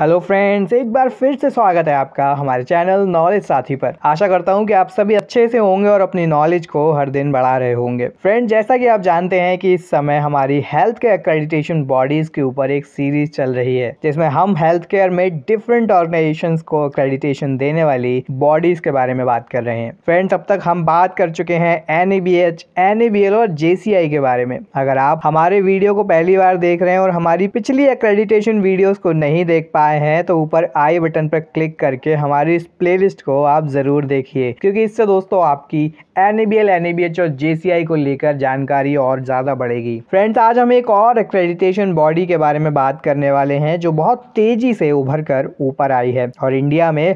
Hello friends एक बार फिर से स्वागत है आपका हमारे चैनल नॉलेज साथी पर आशा करता हूं कि आप सभी अच्छे से होंगे और अपनी नॉलेज को हर दिन बढ़ा रहे होंगे फ्रेंड जैसा कि आप जानते हैं कि इस समय हमारी हेल्थ केयर क्रेडिटेशन बॉडीज के ऊपर एक सीरीज चल रही है जिसमें हम हेल्थ केयर में डिफरेंट ऑर्गेनाइजेशन को क्रेडिटेशन देने वाली बॉडीज के बारे में बात कर रहे हैं फ्रेंड्स अब तक हम बात कर चुके हैं एन ए और जे के बारे में अगर आप हमारे वीडियो को पहली बार देख रहे हैं और हमारी पिछली अक्रेडिटेशन वीडियोज को नहीं देख पा आए हैं तो ऊपर आई बटन पर क्लिक करके हमारी इस प्लेलिस्ट को आप ज़रूर देखिए क्योंकि इससे दोस्तों आपकी N A B L N A B H और जे सी आई को लेकर जानकारी और ज़्यादा बढ़ेगी फ्रेंड्स आज हम एक और एक्रेडिटेशन बॉडी के बारे में बात करने वाले हैं जो बहुत तेज़ी से उभर कर ऊपर आई है और इंडिया में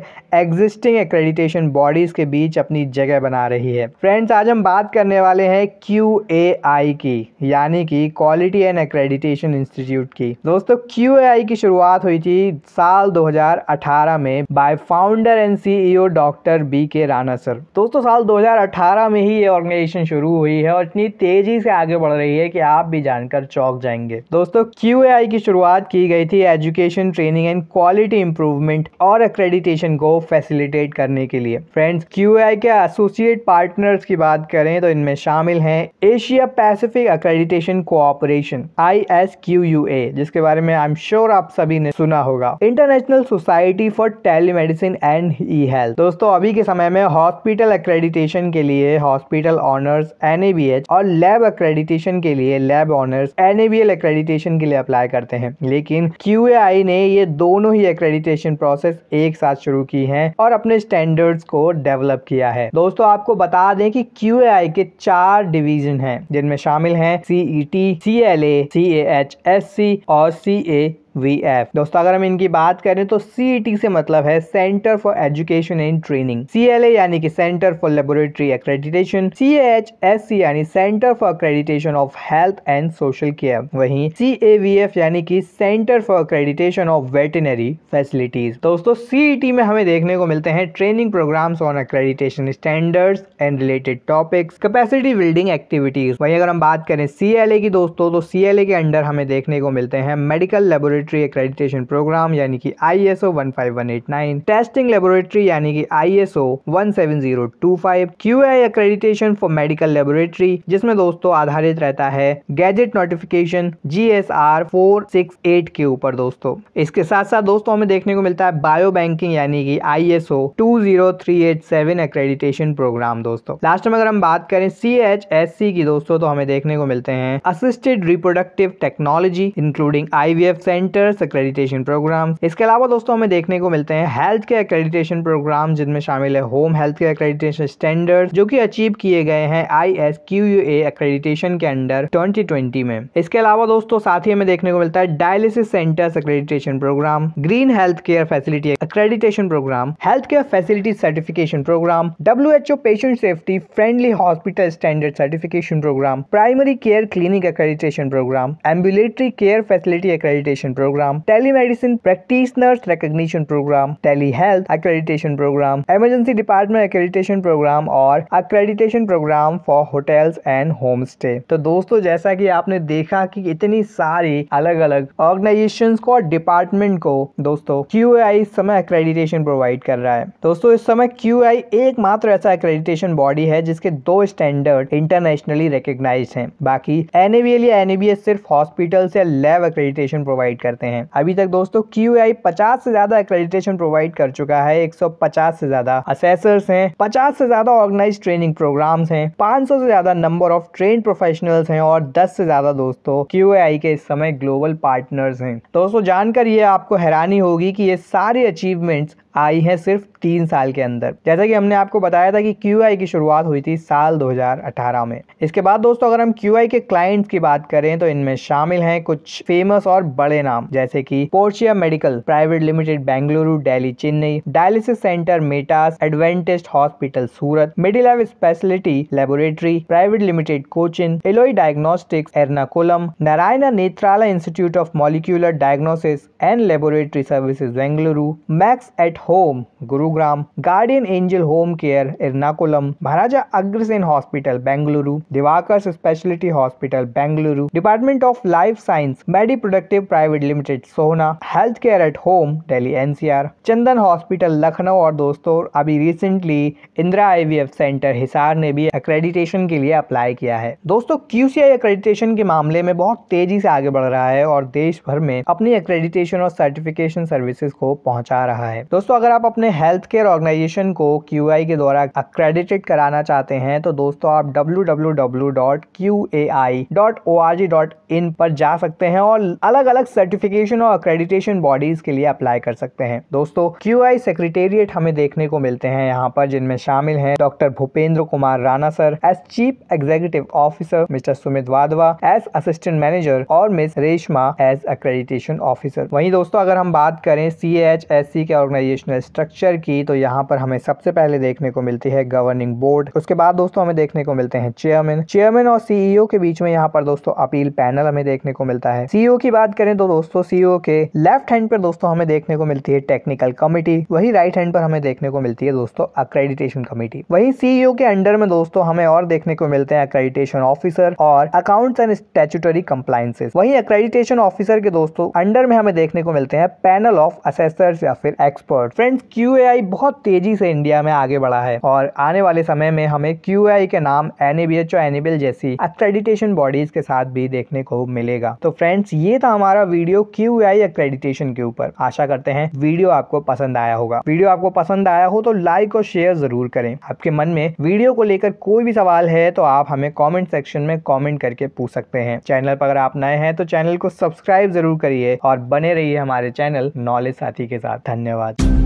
एग्जिस्टिंग एक्रेडिटेशन बॉडीज़ के बीच अपनी जगह बना रही है फ्रेंड्स आज हम बात करने वाले हैं क्यू ए आई की यानी कि क्वालिटी एंड एक्रेडिटेशन इंस्टीट्यूट की दोस्तों क्यू ए आई की शुरुआत हुई थी साल 2018 में by founder and CEO doctor B K Rana sir दोस्तों साल 2018 में ही ये ऑर्गेनाइजेशन शुरू हुई है और इतनी तेजी से आगे बढ़ रही है कि आप भी जानकर चौक जाएंगे दोस्तों क्यू की शुरुआत की गई थी education training and quality improvement और अक्रेडिटेशन को फैसिलिटेट करने के लिए फ्रेंड्स क्यू के एसोसिएट पार्टनर्स की बात करें तो इनमें शामिल हैं Asia Pacific accreditation cooperation I S Q U A जिसके बारे में आई एम श्योर आप सभी ने सुना होगा जाएगा international society for telemedicine and E health दोस्तों अभी के समय में हॉस्पिटल अक्रेडिटेशन के लिए हॉस्पिटल ऑनर्स एन और लैब अक्रेडिटेशन के लिए लैब ऑनर्स एन एक्रेडिटेशन के लिए अप्लाई करते हैं लेकिन क्यू ने ये दोनों ही अक्रेडिटेशन प्रोसेस एक साथ शुरू की है और अपने स्टैंडर्ड्स को डेवलप किया है दोस्तों आपको बता दें कि क्यू के चार डिवीजन हैं जिनमें शामिल हैं सी एच एस सी और सी ए वी एफ दोस्तों अगर हम इनकी बात करें तो सी e से मतलब है centre for education and training C L एनि यानी कि centre for laboratory accreditation C H S C यानी centre for accreditation of health and social care वहीं सी ए वी एफ यानी कि centre for accreditation of veterinary facilities दोस्तों C e में हमें देखने को मिलते हैं training programmes on accreditation standards and related topics capacity building activities वहीं अगर हम बात करें सी की दोस्तों तो सी के अंडर हमें देखने को मिलते हैं medical laboratory laboratory accreditation programme यानी कि आईएसओ 15189 टेस्टिंग लेबोरेटरी यानी कि ISO 17025 QI accreditation for medical laboratory जिसमें दोस्तों आधारित रहता है gazette notification G S R four six eight के ऊपर दोस्तों इसके साथ साथ दोस्तों हमें देखने को मिलता है बायो बैंकिंग यानी कि I S O two zero three eight seven accreditation programme दोस्तों लास्ट में अगर हम बात करें सी एच एस सी की दोस्तों तो हमें देखने को मिलते हैं assisted reproductive technology including I V F centre centres accreditation programme इसके अलावा दोस्तों हमें देखने को मिलते हैं हेल्थ के अक्रेडिटेशन प्रोग्राम जिनमें शामिल है होम हेल्थ के अक्रेडिटेशन स्टैंडर्ड जो कि अचीव किए गए हैं आई एस क्यू एक्रेडिटेशन के अंडर ट्वेंटी में इसके अलावा दोस्तों साथ ही हमें देखने को मिलता है dialysis centres accreditation programme green health care facility accreditation programme health care facility certification programme W patient safety friendly hospital standard certification programme primary care clinic accreditation programme ambulatory care facility accreditation program, telemedicine practitioners recognition program, telehealth accreditation program, emergency department accreditation program और accreditation program for hotels and homestay. तो दोस्तों जैसा कि आपने देखा कि इतनी सारी अलग अलग ऑर्गेनाइजेशन को और डिपार्टमेंट को दोस्तों क्यू इस समय अक्रेडिटेशन प्रोवाइड कर रहा है दोस्तों इस समय क्यू एकमात्र ऐसा अक्रेडिटेशन बॉडी है जिसके दो स्टैंडर्ड इंटरनेशनली रिकग्नाइज हैं बाकी एनएबीएल या एनएबीएस सिर्फ हॉस्पिटल या लैब अक्रेडिटेशन प्रोवाइड कर करते हैं अभी तक दोस्तों क्यू आई पचास से ज्यादा एक्रेडिटेशन प्रोवाइड कर चुका है 150 से ज्यादा असेसर्स हैं 50 से ज्यादा ऑर्गेनाइज ट्रेनिंग प्रोग्राम्स हैं 500 से ज्यादा नंबर ऑफ ट्रेन प्रोफेशनल्स हैं और 10 से ज्यादा दोस्तों क्यू के इस समय ग्लोबल पार्टनर्स हैं दोस्तों जानकर ये आपको हैरानी होगी कि ये सारे अचीवमेंट्स आई है सिर्फ तीन साल के अंदर जैसा कि हमने आपको बताया था कि क्यू की शुरुआत हुई थी साल 2018 में इसके बाद दोस्तों अगर हम क्यू के क्लाइंट्स की बात करें तो इनमें शामिल हैं कुछ फेमस और बड़े नाम जैसे कि Portea medical private limited Bengaluru Delhi Chennai dialysis centre Metas Adventist hospital Surat middle speciality laboratory private limited Cochin एलोई diagnostics Ernakulam Narayana Nethralaya institute of molecular diagnosis and laboratory services Bengaluru Max at home Gurugram Guardian Angel home care Ernakulam Maharaja Agrasen hospital Bengaluru Diwakar speciality hospital Bengaluru department of life science medi productive private limited Sohna health care at home Delhi NCR Chandan hospital Lucknow और दोस्तों अभी recently Indira eye centre Hisar ने भी accreditation के लिए apply किया है दोस्तों क्यूसीआई अक्रेडिटेशन के मामले में बहुत तेजी से आगे बढ़ रहा है और देश भर में अपनी अक्रेडिटेशन और सर्टिफिकेशन सर्विसेज को पहुंचा रहा है दोस्तों दोस्तों अगर आप अपने हेल्थ केयर ऑर्गेनाइजेशन को क्यू के द्वारा अक्रेडिटेड कराना चाहते हैं तो दोस्तों आप www.qai.org.in पर जा सकते हैं और अलग अलग सर्टिफिकेशन और अक्रेडिटेशन बॉडीज के लिए अप्लाई कर सकते हैं दोस्तों क्यू सेक्रेटेरिएट हमें देखने को मिलते हैं यहाँ पर जिनमें शामिल है doctor Bhupendra Kumar Rana sir as chief executive officer mister Sumit Wadhwa as assistant manager और miss Reshma as accreditation officer वहीं दोस्तों अगर हम बात करें सी एच एस सी के ऑर्गेनाइजेशन ऑर्गेनाइजेशनल स्ट्रक्चर की तो यहाँ पर हमें सबसे पहले देखने को मिलती है गवर्निंग बोर्ड उसके बाद दोस्तों हमें देखने को मिलते हैं चेयरमैन चेयरमैन और सीईओ के बीच में यहाँ पर दोस्तों अपील पैनल हमें देखने को मिलता है सीईओ की बात करें तो दोस्तों सीईओ के लेफ्ट हैंड पर दोस्तों हमें देखने को मिलती है टेक्निकल कमिटी वही राइट हैंड पर हमें देखने को मिलती है दोस्तों अक्रेडिटेशन कमिटी वही सीईओ के अंडर में दोस्तों हमें और देखने को मिलते हैं अक्रेडिटेशन ऑफिसर और अकाउंट एंड स्टेचुटरी कंप्लाइंसेज वही अक्रेडिटेशन ऑफिसर के दोस्तों अंडर में हमें देखने को मिलते हैं पैनल ऑफ असेसर्स या फिर एक्सपर्ट रिकॉर्ड फ्रेंड्स क्यू बहुत तेजी से इंडिया में आगे बढ़ा है और आने वाले समय में हमें क्यू के नाम एन एनिबिल एनिबल जैसी अक्रेडिटेशन बॉडीज के साथ भी देखने को मिलेगा तो फ्रेंड्स ये था हमारा वीडियो क्यू अक्रेडिटेशन के ऊपर आशा करते हैं वीडियो आपको पसंद आया होगा वीडियो आपको पसंद आया हो तो लाइक और शेयर जरूर करें आपके मन में वीडियो को लेकर कोई भी सवाल है तो आप हमें कॉमेंट सेक्शन में कॉमेंट करके पूछ सकते हैं चैनल पर अगर आप नए हैं तो चैनल को सब्सक्राइब जरूर करिए और बने रहिए हमारे चैनल नॉलेज साथी के साथ धन्यवाद